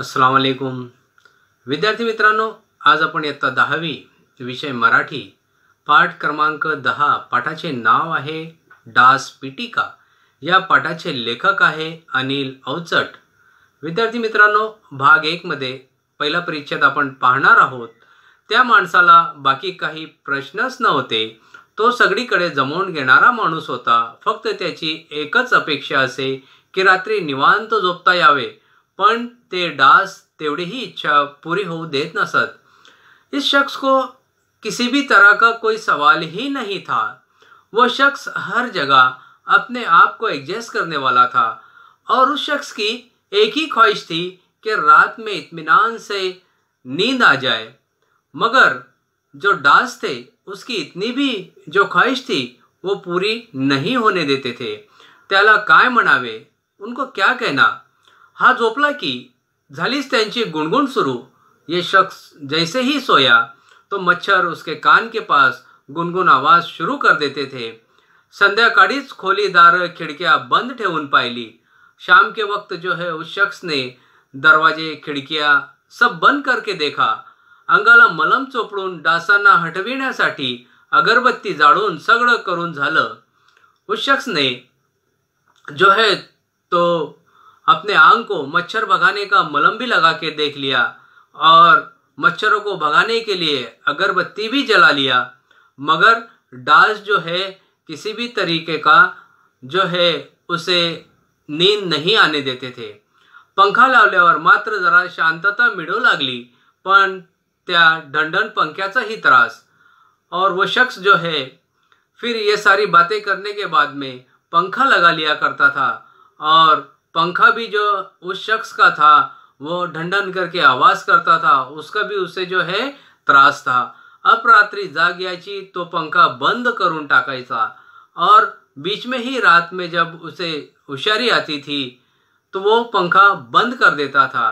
असलकुम विद्यार्थी मित्रांनो आज आपण इयत्ता दहावी विषय मराठी पाठ क्रमांक दहा पाठाचे नाव आहे डास पिटिका या पाठाचे लेखक आहे अनिल अवचट विद्यार्थी मित्रांनो भाग एकमध्ये पहिला परिच्छेद आपण पाहणार आहोत त्या माणसाला बाकी काही प्रश्नच नव्हते तो सगळीकडे जमवून घेणारा माणूस होता फक्त त्याची एकच अपेक्षा असे की रात्री निवांत झोपता यावे पण ते डास तेवढी ही इच्छा पूरी हो देत नसत इस शख्स को किसी भी तरह का कोई सवाल ही नहीं था वह शख्स हर जगह अपने आप को एडजस्ट करने वाला था और उस शख्स की एक ही ख्वाहिश थी कि रात में इत्मीनान से नींद आ जाए मगर जो डास थे उसकी इतनी भी जो ख्वाहिश थी वो पूरी नहीं होने देते थे त्याला काय मनावे उनको क्या कहना हा झोपला की झालीच त्यांची गुणगुण सुरू ये शख्स जैसे ही सोया तो मच्छर उसके कान के पास गुणगुण आवाज शुरू कर देते थे संध्याकाळीच खोली दार खिडक्या बंद ठेवून पाहिली शाम के वक्त जो है उस शख्स ने दरवाजे खिडक्या सब बंद करके देखा अंगाला मलम चोपडून डासांना हटविण्यासाठी अगरबत्ती जाळून सगळं करून झालं उस शख्सने जो है तो अपने आंग को मच्छर भगाने का मलम भी लगा के देख लिया और मच्छरों को भगाने के लिए अगरबत्ती भी जला लिया मगर डांस जो है किसी भी तरीके का जो है उसे नींद नहीं आने देते थे पंखा लावल्यावर मात्र जरा शांतता मिळू लागली पण त्या ढंढन पंख्याचाही त्रास और वो शख्स जो है फिर ये सारी बातें करने के बाद में पंखा लगा लिया करता था और पंखा भी जो उस शख्स का था वो ढंडन करके आवाज़ करता था उसका भी उसे जो है त्रास था अपरात्री जाग याची तो पंखा बंद करून टाकायचा और बीच में ही रात में जब उसे होशियारी आती थी तो वो पंखा बंद कर देता था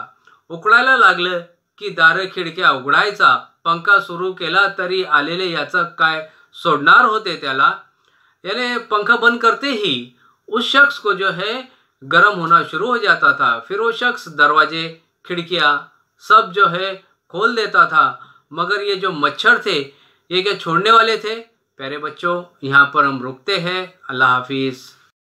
उकडायला लागलं की दारे खिडक्या उघडायचा पंखा सुरू केला तरी आलेले याचं काय सोडणार होते त्याला पंखा बंद करते ही उस शख्स को जो है गर्म होना शुरू हो जाता था फिर वो शख्स दरवाजे खिड़कियाँ सब जो है खोल देता था मगर ये जो मच्छर थे ये क्या छोड़ने वाले थे प्यारे बच्चों यहाँ पर हम रुकते हैं अल्लाह हाफिज़